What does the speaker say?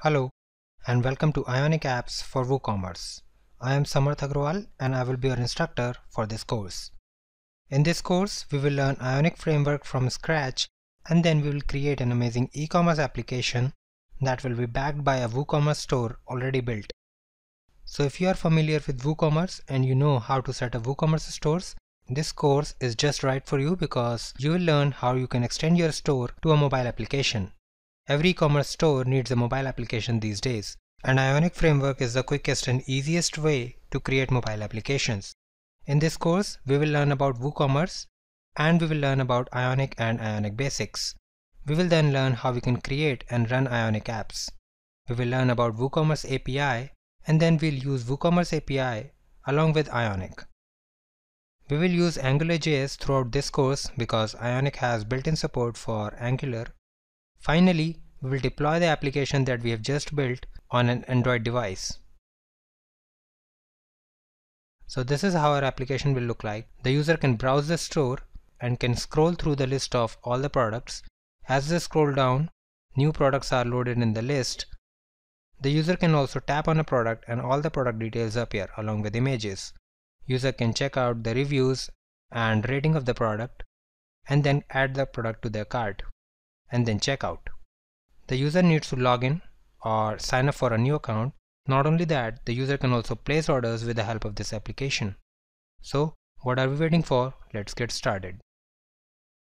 Hello and welcome to Ionic Apps for WooCommerce. I am Samar Agrawal and I will be your instructor for this course. In this course, we will learn Ionic framework from scratch and then we will create an amazing e-commerce application that will be backed by a WooCommerce store already built. So if you are familiar with WooCommerce and you know how to set up WooCommerce stores, this course is just right for you because you will learn how you can extend your store to a mobile application. Every commerce store needs a mobile application these days, and Ionic Framework is the quickest and easiest way to create mobile applications. In this course, we will learn about WooCommerce and we will learn about Ionic and Ionic Basics. We will then learn how we can create and run Ionic apps. We will learn about WooCommerce API and then we'll use WooCommerce API along with Ionic. We will use AngularJS throughout this course because Ionic has built-in support for Angular Finally, we will deploy the application that we have just built on an Android device. So this is how our application will look like. The user can browse the store and can scroll through the list of all the products. As they scroll down, new products are loaded in the list. The user can also tap on a product and all the product details appear along with images. User can check out the reviews and rating of the product and then add the product to their cart and then check out. The user needs to log in or sign up for a new account. Not only that, the user can also place orders with the help of this application. So what are we waiting for? Let's get started.